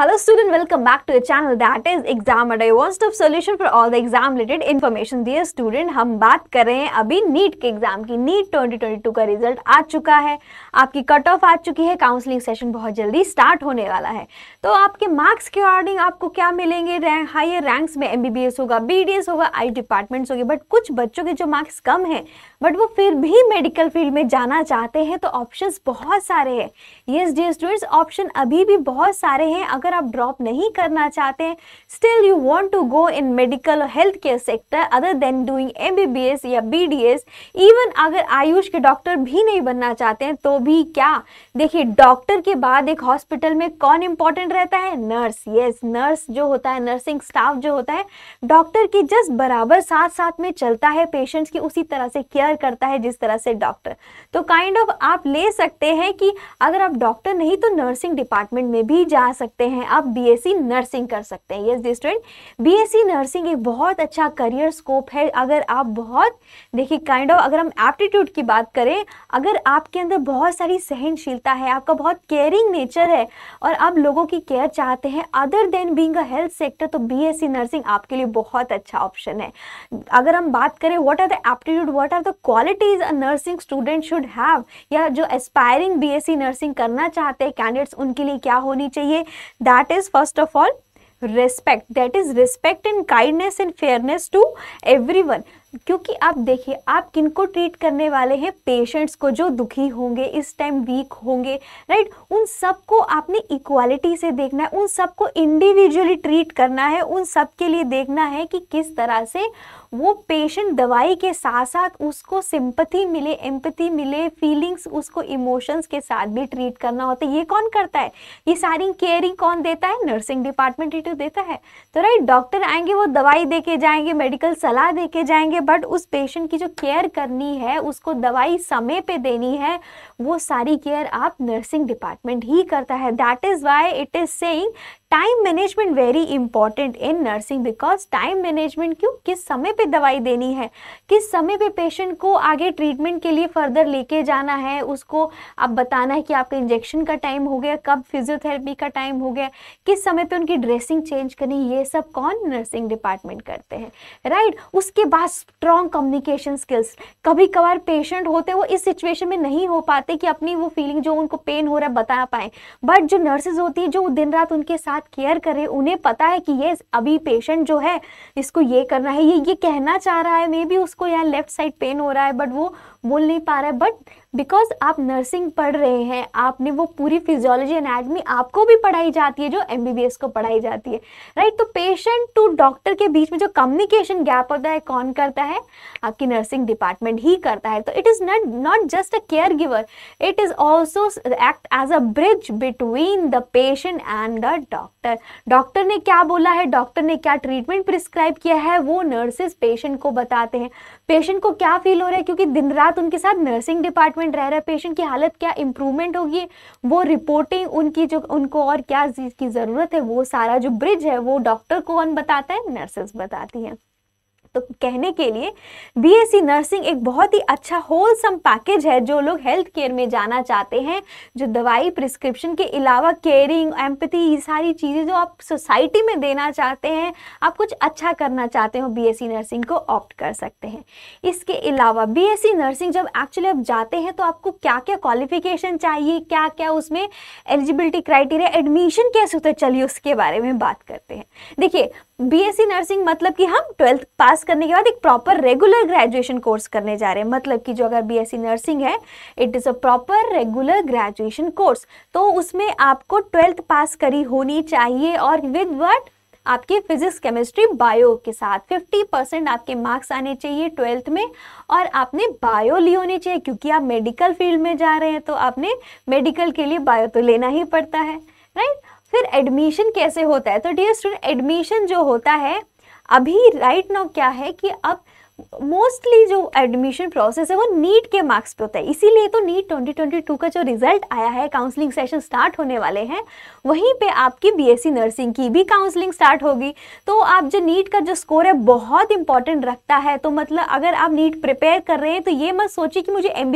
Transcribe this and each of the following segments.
Hello student welcome back to your channel that is Exam Adai, one stop solution for all the exam हम बात कर रहे हैं अभी नीट के एग्जाम की नीट 2022 का रिजल्ट आ चुका है आपकी कट ऑफ आ चुकी है काउंसलिंग सेशन बहुत जल्दी स्टार्ट होने वाला है तो आपके मार्क्स के अकॉर्डिंग आपको क्या मिलेंगे हाइयर हायर रैंक्स में एम होगा बी होगा आई डिपार्टमेंट्स होगी बट कुछ बच्चों के जो मार्क्स कम हैं बट वो फिर भी मेडिकल फील्ड में जाना चाहते हैं तो ऑप्शन बहुत सारे हैं येस डियर स्टूडेंट्स ऑप्शन अभी भी बहुत सारे हैं अगर अगर आप ड्रॉप नहीं करना चाहते हैं still you want to go in medical health care sector other than doing M या बी इवन अगर आयुष के डॉक्टर भी नहीं बनना चाहते हैं तो भी क्या देखिए डॉक्टर के बाद एक हॉस्पिटल में कौन इंपॉर्टेंट रहता है नर्स यस नर्स जो होता है नर्सिंग स्टाफ जो होता है डॉक्टर के जस्ट बराबर साथ साथ में चलता है पेशेंट्स की उसी तरह से केयर करता है जिस तरह से डॉक्टर तो काइंड kind ऑफ of आप ले सकते हैं कि अगर आप डॉक्टर नहीं तो नर्सिंग डिपार्टमेंट में भी जा सकते हैं हैं आप बीएससी नर्सिंग कर सकते हैं yes the student BSc nursing एक बहुत अच्छा करियर स्कोप है अगर आप बहुत देखिए काइंड ऑफ अगर हम एप्टीट्यूड की बात करें अगर आपके अंदर बहुत सारी सहनशीलता है आपका बहुत केयरिंग नेचर है और आप लोगों की केयर चाहते हैं other than being a health sector तो बी नर्सिंग आपके लिए बहुत अच्छा ऑप्शन है अगर हम बात करें what are the aptitude what are the qualities a nursing student should have या जो एस्पायरिंग बी नर्सिंग करना चाहते हैं कैंडिडेट्स उनके लिए क्या होनी चाहिए that is first of all respect that is respect and kindness and fairness to everyone क्योंकि आप देखिए आप किन को ट्रीट करने वाले हैं पेशेंट्स को जो दुखी होंगे इस टाइम वीक होंगे राइट उन सबको आपने इक्वालिटी से देखना है उन सबको इंडिविजुअली ट्रीट करना है उन सब के लिए देखना है कि किस तरह से वो पेशेंट दवाई के साथ साथ उसको सिंपथी मिले एम्पथी मिले फीलिंग्स उसको इमोशंस के साथ भी ट्रीट करना होता है ये कौन करता है ये सारी केयरिंग कौन देता है नर्सिंग डिपार्टमेंट ही तो देता है तो राइट डॉक्टर आएंगे वो दवाई दे जाएंगे मेडिकल सलाह दे के जाएंगे करेंगे बट उस पेशेंट की जो केयर करनी है उसको दवाई समय पे देनी है वो सारी केयर आप नर्सिंग डिपार्टमेंट ही करता है that is why it is saying time management very important in nursing because time management क्यों किस समय पे दवाई देनी है किस समय पे पेशेंट को आगे ट्रीटमेंट के लिए फर्दर लेके जाना है उसको आप बताना है कि आपका इंजेक्शन का टाइम हो गया कब फिजियोथेरेपी का टाइम हो गया किस समय पे उनकी ड्रेसिंग चेंज करनी ये सब कौन नर्सिंग डिपार्टमेंट करते हैं राइट right? उसके बाद स्ट्रॉन्ग कम्युनिकेशन स्किल्स कभी कभार पेशेंट होते वो इस सिचुएशन में नहीं हो पाते कि अपनी वो फीलिंग जो उनको पेन हो रहा है बता पाए बट जो नर्सेज होती है जो दिन रात उनके साथ साथ केयर करें उन्हें पता है कि ये अभी पेशेंट जो है इसको ये करना है ये ये कहना चाह रहा है मे भी उसको यहाँ लेफ्ट साइड पेन हो रहा है बट वो बोल नहीं पा रहा है बट बिकॉज आप नर्सिंग पढ़ रहे हैं आपने वो पूरी फिजियोलॉजी एनाटमी आपको भी पढ़ाई जाती है जो एम को पढ़ाई जाती है राइट तो पेशेंट टू डॉक्टर के बीच में जो कम्युनिकेशन गैप होता है कौन करता है आपकी नर्सिंग डिपार्टमेंट ही करता है तो it is not not just a care giver it is also act as a bridge between the patient and the doctor doctor ने क्या बोला है डॉक्टर ने क्या ट्रीटमेंट प्रिस्क्राइब किया है वो नर्सेज पेशेंट को बताते हैं पेशेंट को क्या फील हो रहा है क्योंकि दिन रात उनके साथ नर्सिंग डिपार्टमेंट रह रहा है पेशेंट की हालत क्या इंप्रूवमेंट होगी वो रिपोर्टिंग उनकी जो उनको और क्या चीज़ की ज़रूरत है वो सारा जो ब्रिज है वो डॉक्टर कौन बताता है नर्सेस बताती हैं तो कहने के लिए बीएससी नर्सिंग एक बहुत ही अच्छा होलसम पैकेज है जो लोग हेल्थ केयर में जाना चाहते हैं जो दवाई प्रिस्क्रिप्शन के अलावा केयरिंग एम्पति ये सारी चीज़ें जो आप सोसाइटी में देना चाहते हैं आप कुछ अच्छा करना चाहते हो बीएससी नर्सिंग को ऑप्ट कर सकते हैं इसके अलावा बीएससी नर्सिंग जब एक्चुअली आप जाते हैं तो आपको क्या क्या क्वालिफिकेशन चाहिए क्या क्या उसमें एलिजिबिलिटी क्राइटेरिया एडमिशन कैसे होता है चलिए उसके बारे में बात करते हैं देखिए बी नर्सिंग मतलब कि हम ट्वेल्थ पास पास करने के बाद एक प्रॉपर रेगुलर ग्रेजुएशन कोर्स करने जा रहे हैं मतलब कि जो अगर बीएससी नर्सिंग है it is a proper regular graduation course तो उसमें आपको ट्वेल्थ पास करी होनी चाहिए और विद वट आपके फिजिक्स केमिस्ट्री बायो के साथ 50 परसेंट आपके मार्क्स आने चाहिए ट्वेल्थ में और आपने बायो ली होनी चाहिए क्योंकि आप मेडिकल फील्ड में जा रहे हैं तो आपने मेडिकल के लिए बायो तो लेना ही पड़ता है राइट फिर एडमिशन कैसे होता है तो डियर स्टूडेंट एडमिशन जो होता है अभी राइट नाउ क्या है कि अब मोस्टली जो एडमिशन प्रोसेस है वो नीट के मार्क्स पे होता है इसीलिए तो नीट 2022 का जो रिजल्ट आया है काउंसलिंग सेशन स्टार्ट होने वाले हैं वहीं पे आपकी बीएससी नर्सिंग की भी काउंसलिंग स्टार्ट होगी तो आप जो नीट का जो स्कोर है बहुत इंपॉर्टेंट रखता है तो मतलब अगर आप नीट प्रिपेयर कर रहे हैं तो ये मत सोचिए कि मुझे एम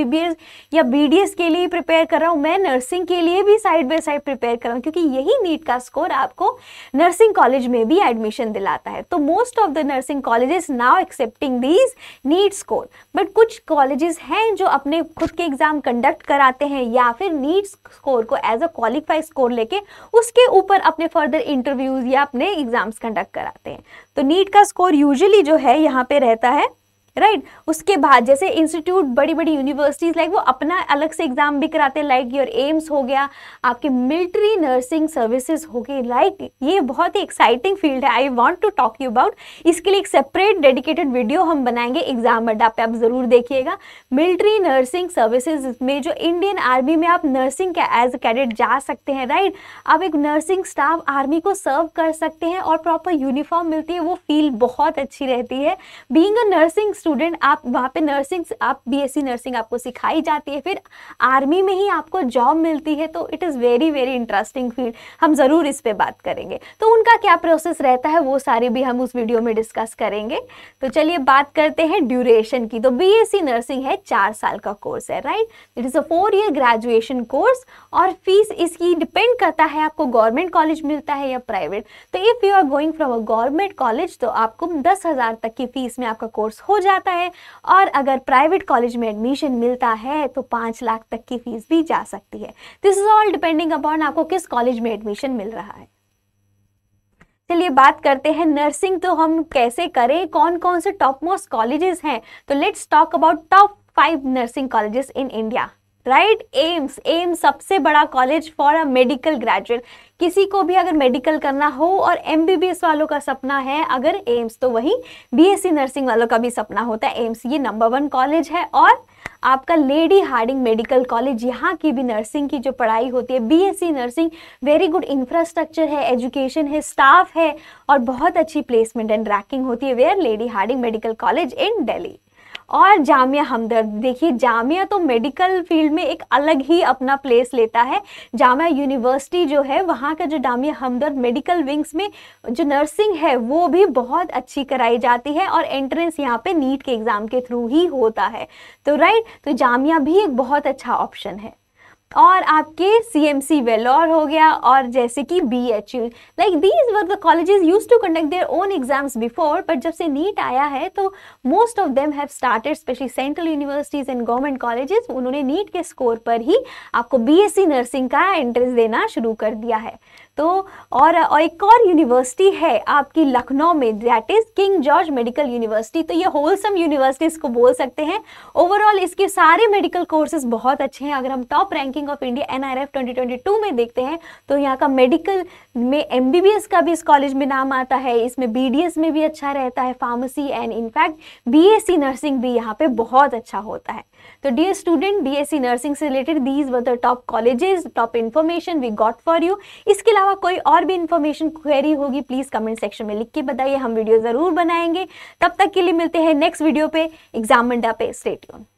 या बी के लिए प्रिपेयर कर रहा हूँ मैं नर्सिंग के लिए भी साइड बाई साइड प्रिपेयर कर रहा हूँ क्योंकि यही नीट का स्कोर आपको नर्सिंग कॉलेज में भी एडमिशन दिलाता है तो most of the nursing college now accepting the studies NEET score but कुछ कॉलेजेस हैं जो अपने खुद के एग्ज़ाम कंडक्ट कराते हैं या फिर नीट स्कोर को एज अ क्वालिफाइड स्कोर लेके उसके ऊपर अपने फर्दर इंटरव्यूज़ या अपने एग्ज़ाम्स कंडक्ट कराते हैं तो नीट का स्कोर यूजली जो है यहाँ पर रहता है राइट right? उसके बाद जैसे इंस्टीट्यूट बड़ी बड़ी यूनिवर्सिटीज़ लाइक वो अपना अलग से एग्ज़ाम भी कराते हैं लाइक योर एम्स हो गया आपके मिलिट्री नर्सिंग सर्विसेज हो गई लाइक ये बहुत ही एक्साइटिंग फील्ड है I want to talk you about इसके लिए एक सेपरेट डेडिकेटेड वीडियो हम बनाएंगे एग्ज़ाम अड्डा पे आप ज़रूर देखिएगा मिल्ट्री नर्सिंग सर्विसेज में जो इंडियन आर्मी में आप नर्सिंग एज अ कैडेट जा सकते हैं राइट right? आप एक नर्सिंग स्टाफ आर्मी को सर्व कर सकते हैं और प्रॉपर यूनिफॉर्म मिलती है वो फील बहुत अच्छी रहती है बींग अ नर्सिंग स्टूडेंट आप वहाँ पे नर्सिंग आप बीएससी नर्सिंग आपको सिखाई जाती है फिर आर्मी में ही आपको जॉब मिलती है तो it is very very interesting field हम ज़रूर इस पर बात करेंगे तो उनका क्या प्रोसेस रहता है वो सारे भी हम उस वीडियो में डिस्कस करेंगे तो चलिए बात करते हैं ड्यूरेशन की तो बी नर्सिंग है चार साल का कोर्स है right it is a four year graduation course और फीस इसकी डिपेंड करता है आपको गवर्नमेंट कॉलेज मिलता है या प्राइवेट तो if you are going from a government college तो आपको दस हज़ार तक की फीस में आपका कोर्स हो जाए जाता है और अगर प्राइवेट कॉलेज में एडमिशन मिलता है तो पाँच लाख तक की फीस भी जा सकती है this is all depending upon आपको किस कॉलेज में एडमिशन मिल रहा है चलिए बात करते हैं नर्सिंग तो हम कैसे करें कौन कौन से टॉप मोस्ट कॉलेजेस हैं तो let's talk about top five nursing colleges in India right AIIMS AIIMS सबसे बड़ा college for a medical graduate किसी को भी अगर मेडिकल करना हो और एम वालों का सपना है अगर एम्स तो वही बीएससी नर्सिंग वालों का भी सपना होता है एम्स ये नंबर वन कॉलेज है और आपका लेडी हार्डिंग मेडिकल कॉलेज यहाँ की भी नर्सिंग की जो पढ़ाई होती है BSc nursing very good infrastructure है एजुकेशन है स्टाफ है और बहुत अच्छी प्लेसमेंट एंड रैकिंग होती है where Lady Hardinge Medical College in Delhi और जामिया हमदर्द देखिए जामिया तो मेडिकल फील्ड में एक अलग ही अपना प्लेस लेता है जामिया यूनिवर्सिटी जो है वहाँ का जो जामिया हमदर्द मेडिकल विंग्स में जो नर्सिंग है वो भी बहुत अच्छी कराई जाती है और एंट्रेंस यहाँ पे नीट के एग्ज़ाम के थ्रू ही होता है तो राइट तो जामिया भी एक बहुत अच्छा ऑप्शन है और आपके सी एम सी वेलोर हो गया और जैसे कि B H U like these were the colleges use to conduct their own exams before but जब से नीट आया है तो most of them have started specially central universities and government colleges उन्होंने नीट के स्कोर पर ही आपको बी एस सी नर्सिंग का एंट्रेंस देना शुरू कर दिया है तो और और एक और यूनिवर्सिटी है आपकी लखनऊ में that is King George Medical University तो ये होलसम यूनिवर्सिटीज़ को बोल सकते हैं ओवरऑल इसके सारे मेडिकल कोर्सेज बहुत अच्छे हैं अगर हम top ranking banking of India N R में देखते हैं तो यहाँ का मेडिकल में एम का भी इस कॉलेज में नाम आता है इसमें बी में भी अच्छा रहता है pharmacy and in fact B nursing भी यहाँ पे बहुत अच्छा होता है तो डियर स्टूडेंट बीएससी नर्सिंग से related these were top colleges top information we got for you इसके अलावा कोई और भी इन्फॉर्मेशन क्वेरी होगी प्लीज़ कमेंट सेक्शन में लिख के बताइए हम वीडियो ज़रूर बनाएंगे तब तक के लिए मिलते हैं नेक्स्ट वीडियो पे एग्जाम मंडा पे स्टेट्यून